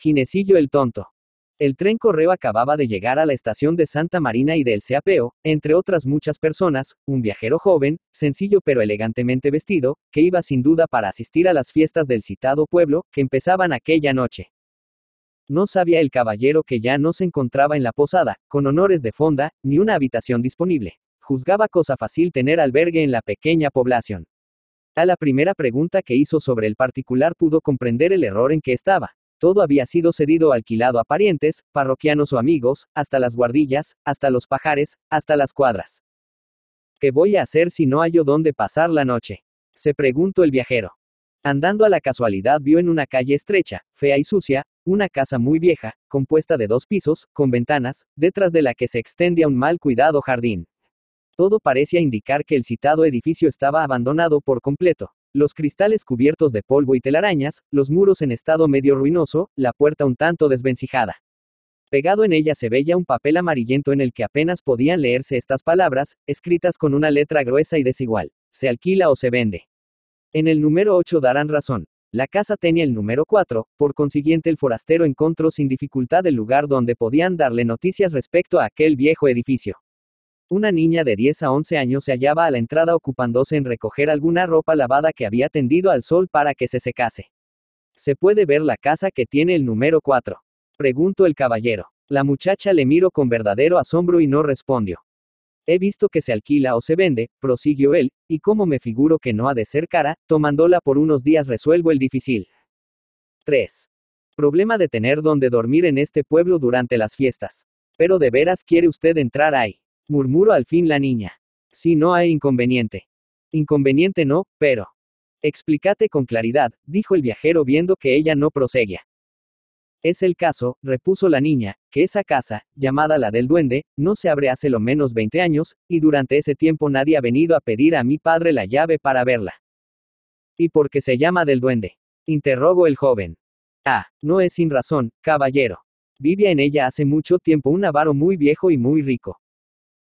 Ginecillo el tonto. El tren correo acababa de llegar a la estación de Santa Marina y del Seapeo, entre otras muchas personas, un viajero joven, sencillo pero elegantemente vestido, que iba sin duda para asistir a las fiestas del citado pueblo, que empezaban aquella noche. No sabía el caballero que ya no se encontraba en la posada, con honores de fonda, ni una habitación disponible. Juzgaba cosa fácil tener albergue en la pequeña población. A la primera pregunta que hizo sobre el particular pudo comprender el error en que estaba todo había sido cedido o alquilado a parientes, parroquianos o amigos, hasta las guardillas, hasta los pajares, hasta las cuadras. ¿Qué voy a hacer si no hallo dónde pasar la noche? se preguntó el viajero. Andando a la casualidad vio en una calle estrecha, fea y sucia, una casa muy vieja, compuesta de dos pisos, con ventanas, detrás de la que se extendía un mal cuidado jardín. Todo parecía indicar que el citado edificio estaba abandonado por completo los cristales cubiertos de polvo y telarañas, los muros en estado medio ruinoso, la puerta un tanto desvencijada. Pegado en ella se veía un papel amarillento en el que apenas podían leerse estas palabras, escritas con una letra gruesa y desigual. Se alquila o se vende. En el número 8 darán razón. La casa tenía el número 4, por consiguiente el forastero encontró sin dificultad el lugar donde podían darle noticias respecto a aquel viejo edificio. Una niña de 10 a 11 años se hallaba a la entrada ocupándose en recoger alguna ropa lavada que había tendido al sol para que se secase. ¿Se puede ver la casa que tiene el número 4? Preguntó el caballero. La muchacha le miró con verdadero asombro y no respondió. He visto que se alquila o se vende, prosiguió él, y como me figuro que no ha de ser cara, tomándola por unos días resuelvo el difícil. 3. Problema de tener donde dormir en este pueblo durante las fiestas. Pero de veras quiere usted entrar ahí. Murmuró al fin la niña. Si no hay inconveniente. Inconveniente no, pero. Explícate con claridad, dijo el viajero viendo que ella no proseguía. Es el caso, repuso la niña, que esa casa, llamada la del duende, no se abre hace lo menos 20 años, y durante ese tiempo nadie ha venido a pedir a mi padre la llave para verla. ¿Y por qué se llama del duende? Interrogó el joven. Ah, no es sin razón, caballero. Vivía en ella hace mucho tiempo un avaro muy viejo y muy rico.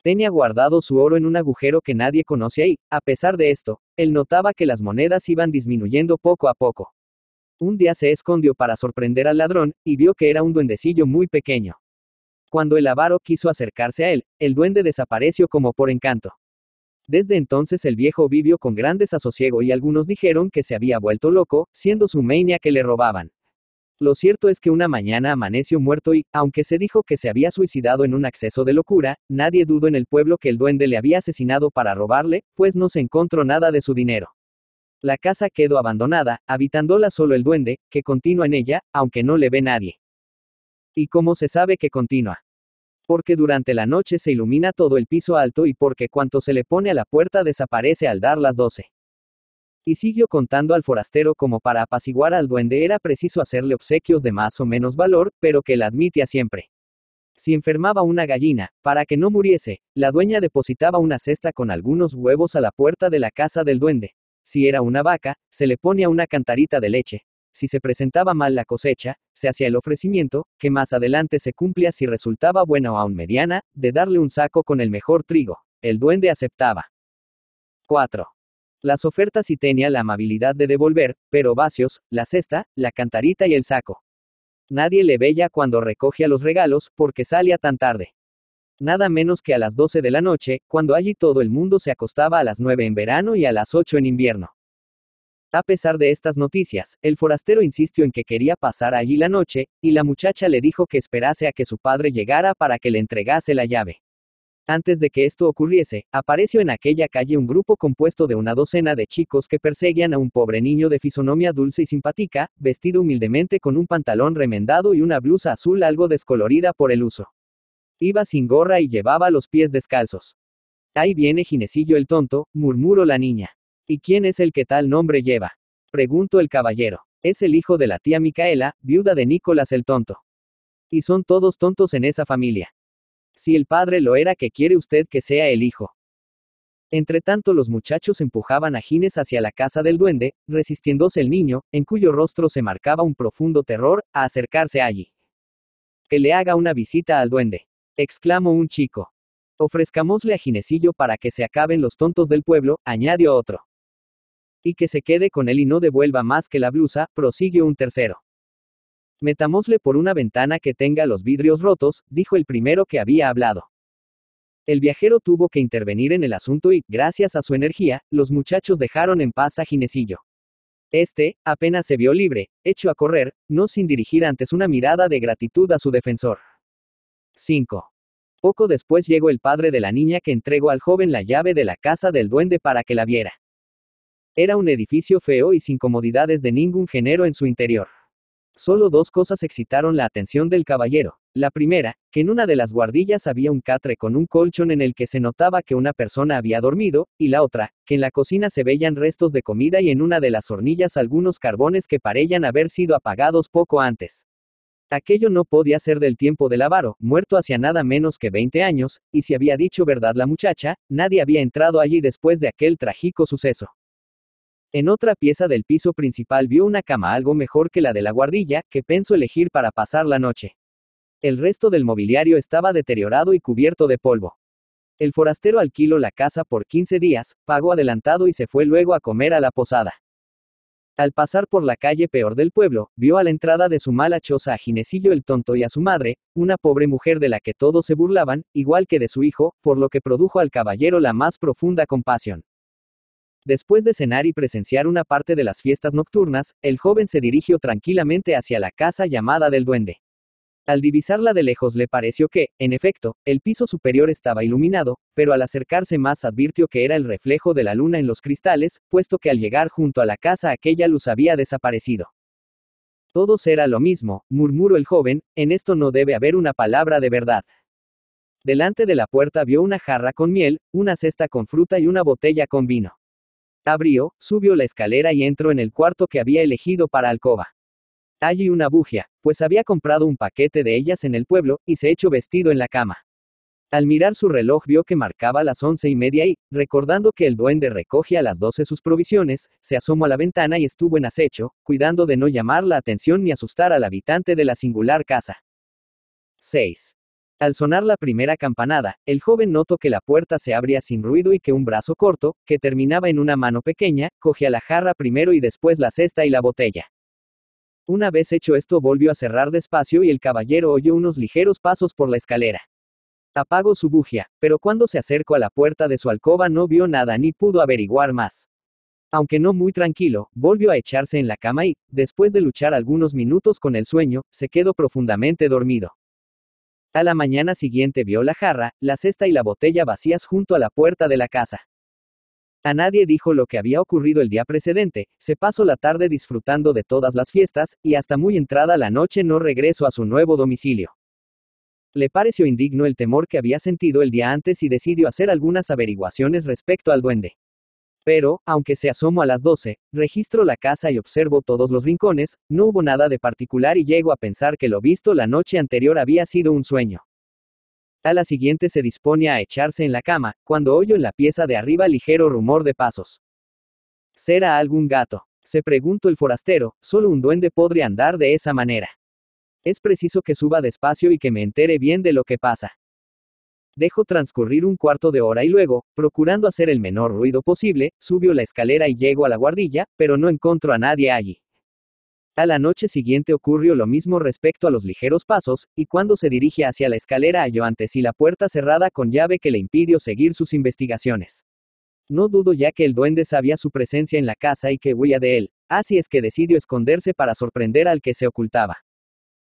Tenía guardado su oro en un agujero que nadie conoce y, A pesar de esto, él notaba que las monedas iban disminuyendo poco a poco. Un día se escondió para sorprender al ladrón, y vio que era un duendecillo muy pequeño. Cuando el avaro quiso acercarse a él, el duende desapareció como por encanto. Desde entonces el viejo vivió con gran desasosiego y algunos dijeron que se había vuelto loco, siendo su meña que le robaban. Lo cierto es que una mañana amaneció muerto y, aunque se dijo que se había suicidado en un acceso de locura, nadie dudó en el pueblo que el duende le había asesinado para robarle, pues no se encontró nada de su dinero. La casa quedó abandonada, habitándola solo el duende, que continúa en ella, aunque no le ve nadie. ¿Y cómo se sabe que continúa? Porque durante la noche se ilumina todo el piso alto y porque cuanto se le pone a la puerta desaparece al dar las doce. Y siguió contando al forastero como para apaciguar al duende era preciso hacerle obsequios de más o menos valor, pero que la admitía siempre. Si enfermaba una gallina, para que no muriese, la dueña depositaba una cesta con algunos huevos a la puerta de la casa del duende. Si era una vaca, se le ponía una cantarita de leche. Si se presentaba mal la cosecha, se hacía el ofrecimiento, que más adelante se cumplía si resultaba buena o aún mediana, de darle un saco con el mejor trigo. El duende aceptaba. 4. Las ofertas y tenía la amabilidad de devolver, pero vacios, la cesta, la cantarita y el saco. Nadie le veía cuando recogía los regalos, porque salía tan tarde. Nada menos que a las 12 de la noche, cuando allí todo el mundo se acostaba a las 9 en verano y a las 8 en invierno. A pesar de estas noticias, el forastero insistió en que quería pasar allí la noche, y la muchacha le dijo que esperase a que su padre llegara para que le entregase la llave. Antes de que esto ocurriese, apareció en aquella calle un grupo compuesto de una docena de chicos que perseguían a un pobre niño de fisonomía dulce y simpática, vestido humildemente con un pantalón remendado y una blusa azul algo descolorida por el uso. Iba sin gorra y llevaba los pies descalzos. Ahí viene Ginesillo el tonto, murmuró la niña. ¿Y quién es el que tal nombre lleva? preguntó el caballero. Es el hijo de la tía Micaela, viuda de Nicolás el tonto. Y son todos tontos en esa familia. Si el padre lo era, que quiere usted que sea el hijo? tanto los muchachos empujaban a Gines hacia la casa del duende, resistiéndose el niño, en cuyo rostro se marcaba un profundo terror, a acercarse allí. Que le haga una visita al duende, exclamó un chico. Ofrezcámosle a Ginesillo para que se acaben los tontos del pueblo, añadió otro. Y que se quede con él y no devuelva más que la blusa, prosiguió un tercero. Metámosle por una ventana que tenga los vidrios rotos, dijo el primero que había hablado. El viajero tuvo que intervenir en el asunto y, gracias a su energía, los muchachos dejaron en paz a Ginecillo. Este, apenas se vio libre, hecho a correr, no sin dirigir antes una mirada de gratitud a su defensor. 5. Poco después llegó el padre de la niña que entregó al joven la llave de la casa del duende para que la viera. Era un edificio feo y sin comodidades de ningún género en su interior. Solo dos cosas excitaron la atención del caballero. La primera, que en una de las guardillas había un catre con un colchón en el que se notaba que una persona había dormido, y la otra, que en la cocina se veían restos de comida y en una de las hornillas algunos carbones que parecían haber sido apagados poco antes. Aquello no podía ser del tiempo del avaro, muerto hacia nada menos que 20 años, y si había dicho verdad la muchacha, nadie había entrado allí después de aquel trágico suceso. En otra pieza del piso principal vio una cama algo mejor que la de la guardilla, que pensó elegir para pasar la noche. El resto del mobiliario estaba deteriorado y cubierto de polvo. El forastero alquiló la casa por 15 días, pagó adelantado y se fue luego a comer a la posada. Al pasar por la calle peor del pueblo, vio a la entrada de su mala choza a Ginecillo el Tonto y a su madre, una pobre mujer de la que todos se burlaban, igual que de su hijo, por lo que produjo al caballero la más profunda compasión. Después de cenar y presenciar una parte de las fiestas nocturnas, el joven se dirigió tranquilamente hacia la casa llamada del duende. Al divisarla de lejos le pareció que, en efecto, el piso superior estaba iluminado, pero al acercarse más advirtió que era el reflejo de la luna en los cristales, puesto que al llegar junto a la casa aquella luz había desaparecido. Todo era lo mismo, murmuró el joven, en esto no debe haber una palabra de verdad. Delante de la puerta vio una jarra con miel, una cesta con fruta y una botella con vino. Abrió, subió la escalera y entró en el cuarto que había elegido para alcoba. Allí una bugia, pues había comprado un paquete de ellas en el pueblo, y se echó vestido en la cama. Al mirar su reloj vio que marcaba las once y media y, recordando que el duende recoge a las doce sus provisiones, se asomó a la ventana y estuvo en acecho, cuidando de no llamar la atención ni asustar al habitante de la singular casa. 6. Al sonar la primera campanada, el joven notó que la puerta se abría sin ruido y que un brazo corto, que terminaba en una mano pequeña, cogía la jarra primero y después la cesta y la botella. Una vez hecho esto volvió a cerrar despacio y el caballero oyó unos ligeros pasos por la escalera. Apagó su bugia, pero cuando se acercó a la puerta de su alcoba no vio nada ni pudo averiguar más. Aunque no muy tranquilo, volvió a echarse en la cama y, después de luchar algunos minutos con el sueño, se quedó profundamente dormido. A la mañana siguiente vio la jarra, la cesta y la botella vacías junto a la puerta de la casa. A nadie dijo lo que había ocurrido el día precedente, se pasó la tarde disfrutando de todas las fiestas, y hasta muy entrada la noche no regresó a su nuevo domicilio. Le pareció indigno el temor que había sentido el día antes y decidió hacer algunas averiguaciones respecto al duende. Pero, aunque se asomo a las 12, registro la casa y observo todos los rincones, no hubo nada de particular y llego a pensar que lo visto la noche anterior había sido un sueño. A la siguiente se dispone a echarse en la cama, cuando oyo en la pieza de arriba ligero rumor de pasos. ¿Será algún gato? Se preguntó el forastero, solo un duende podría andar de esa manera. Es preciso que suba despacio y que me entere bien de lo que pasa. Dejo transcurrir un cuarto de hora y luego, procurando hacer el menor ruido posible, subió la escalera y llegó a la guardilla, pero no encuentro a nadie allí. A la noche siguiente ocurrió lo mismo respecto a los ligeros pasos, y cuando se dirige hacia la escalera halló ante sí la puerta cerrada con llave que le impidió seguir sus investigaciones. No dudo ya que el duende sabía su presencia en la casa y que huía de él, así es que decidió esconderse para sorprender al que se ocultaba.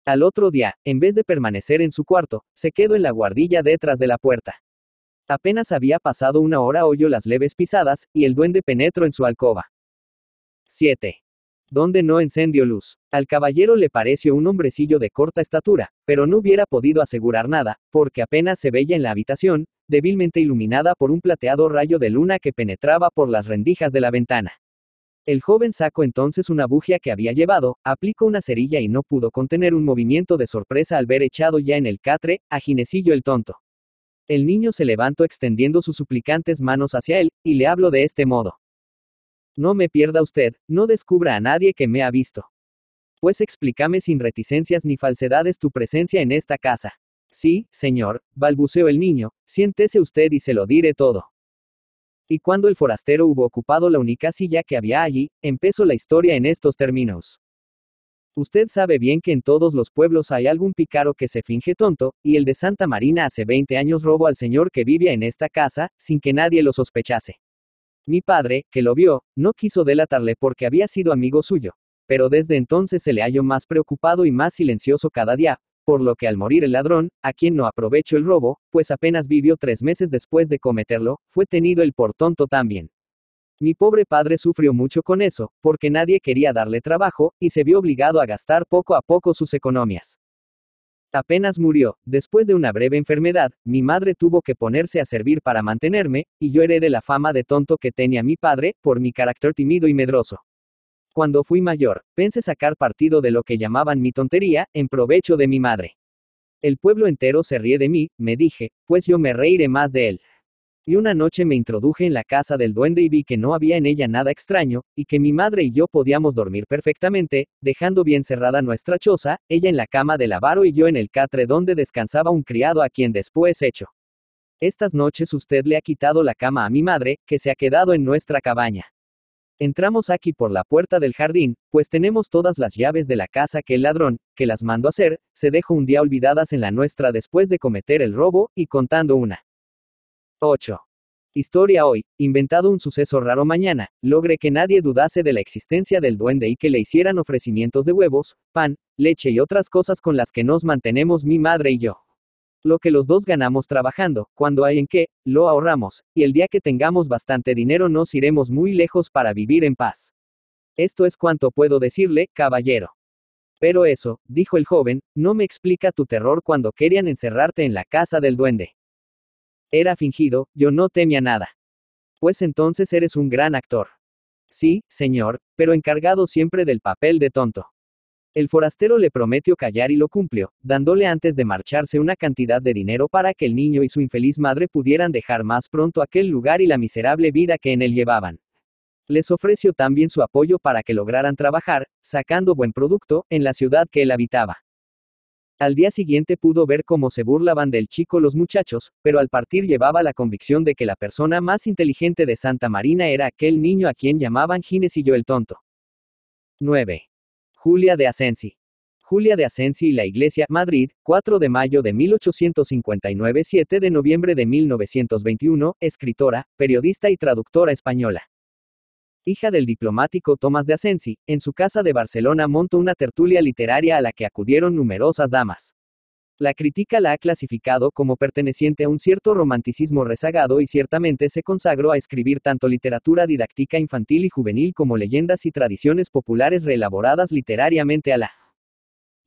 Al otro día, en vez de permanecer en su cuarto, se quedó en la guardilla detrás de la puerta. Apenas había pasado una hora oyó las leves pisadas, y el duende penetró en su alcoba. 7. Donde no encendió luz. Al caballero le pareció un hombrecillo de corta estatura, pero no hubiera podido asegurar nada, porque apenas se veía en la habitación, débilmente iluminada por un plateado rayo de luna que penetraba por las rendijas de la ventana. El joven sacó entonces una bujía que había llevado, aplicó una cerilla y no pudo contener un movimiento de sorpresa al ver echado ya en el catre, a Ginecillo el tonto. El niño se levantó extendiendo sus suplicantes manos hacia él, y le habló de este modo. No me pierda usted, no descubra a nadie que me ha visto. Pues explícame sin reticencias ni falsedades tu presencia en esta casa. Sí, señor, balbuceó el niño, siéntese usted y se lo diré todo. Y cuando el forastero hubo ocupado la única silla que había allí, empezó la historia en estos términos. Usted sabe bien que en todos los pueblos hay algún pícaro que se finge tonto, y el de Santa Marina hace 20 años robó al señor que vivía en esta casa, sin que nadie lo sospechase. Mi padre, que lo vio, no quiso delatarle porque había sido amigo suyo. Pero desde entonces se le halló más preocupado y más silencioso cada día, por lo que al morir el ladrón, a quien no aprovecho el robo, pues apenas vivió tres meses después de cometerlo, fue tenido el por tonto también. Mi pobre padre sufrió mucho con eso, porque nadie quería darle trabajo, y se vio obligado a gastar poco a poco sus economías. Apenas murió, después de una breve enfermedad, mi madre tuvo que ponerse a servir para mantenerme, y yo heredé la fama de tonto que tenía mi padre, por mi carácter tímido y medroso cuando fui mayor, pensé sacar partido de lo que llamaban mi tontería, en provecho de mi madre. El pueblo entero se ríe de mí, me dije, pues yo me reiré más de él. Y una noche me introduje en la casa del duende y vi que no había en ella nada extraño, y que mi madre y yo podíamos dormir perfectamente, dejando bien cerrada nuestra choza, ella en la cama del avaro y yo en el catre donde descansaba un criado a quien después hecho. Estas noches usted le ha quitado la cama a mi madre, que se ha quedado en nuestra cabaña. Entramos aquí por la puerta del jardín, pues tenemos todas las llaves de la casa que el ladrón, que las mandó hacer, se dejó un día olvidadas en la nuestra después de cometer el robo, y contando una. 8. Historia hoy, inventado un suceso raro mañana, logré que nadie dudase de la existencia del duende y que le hicieran ofrecimientos de huevos, pan, leche y otras cosas con las que nos mantenemos mi madre y yo. Lo que los dos ganamos trabajando, cuando hay en qué, lo ahorramos, y el día que tengamos bastante dinero nos iremos muy lejos para vivir en paz. Esto es cuanto puedo decirle, caballero. Pero eso, dijo el joven, no me explica tu terror cuando querían encerrarte en la casa del duende. Era fingido, yo no temía nada. Pues entonces eres un gran actor. Sí, señor, pero encargado siempre del papel de tonto. El forastero le prometió callar y lo cumplió, dándole antes de marcharse una cantidad de dinero para que el niño y su infeliz madre pudieran dejar más pronto aquel lugar y la miserable vida que en él llevaban. Les ofreció también su apoyo para que lograran trabajar, sacando buen producto, en la ciudad que él habitaba. Al día siguiente pudo ver cómo se burlaban del chico los muchachos, pero al partir llevaba la convicción de que la persona más inteligente de Santa Marina era aquel niño a quien llamaban yo el Tonto. 9. Julia de Asensi. Julia de Asensi y la Iglesia, Madrid, 4 de mayo de 1859, 7 de noviembre de 1921, escritora, periodista y traductora española. Hija del diplomático Tomás de Asensi, en su casa de Barcelona montó una tertulia literaria a la que acudieron numerosas damas. La crítica la ha clasificado como perteneciente a un cierto romanticismo rezagado y ciertamente se consagró a escribir tanto literatura didáctica infantil y juvenil como leyendas y tradiciones populares reelaboradas literariamente a la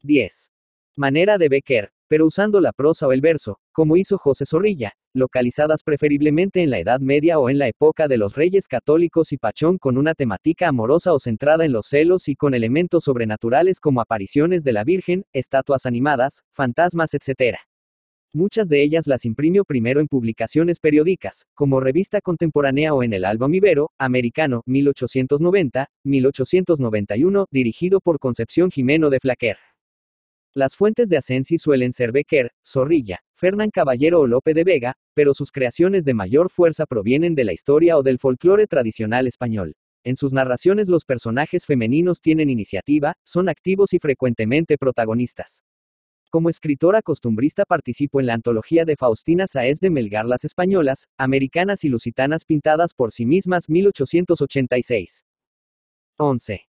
10. Manera de Becker pero usando la prosa o el verso, como hizo José Zorrilla, localizadas preferiblemente en la Edad Media o en la época de los reyes católicos y Pachón con una temática amorosa o centrada en los celos y con elementos sobrenaturales como apariciones de la Virgen, estatuas animadas, fantasmas, etc. Muchas de ellas las imprimió primero en publicaciones periódicas, como Revista Contemporánea o en el álbum Ibero, Americano, 1890, 1891, dirigido por Concepción Jimeno de Flaquer. Las fuentes de Asensi suelen ser Becker, Zorrilla, Fernán Caballero o Lope de Vega, pero sus creaciones de mayor fuerza provienen de la historia o del folclore tradicional español. En sus narraciones los personajes femeninos tienen iniciativa, son activos y frecuentemente protagonistas. Como escritora costumbrista participo en la antología de Faustina Saez de Melgar las Españolas, Americanas y Lusitanas pintadas por sí mismas 1886. 11.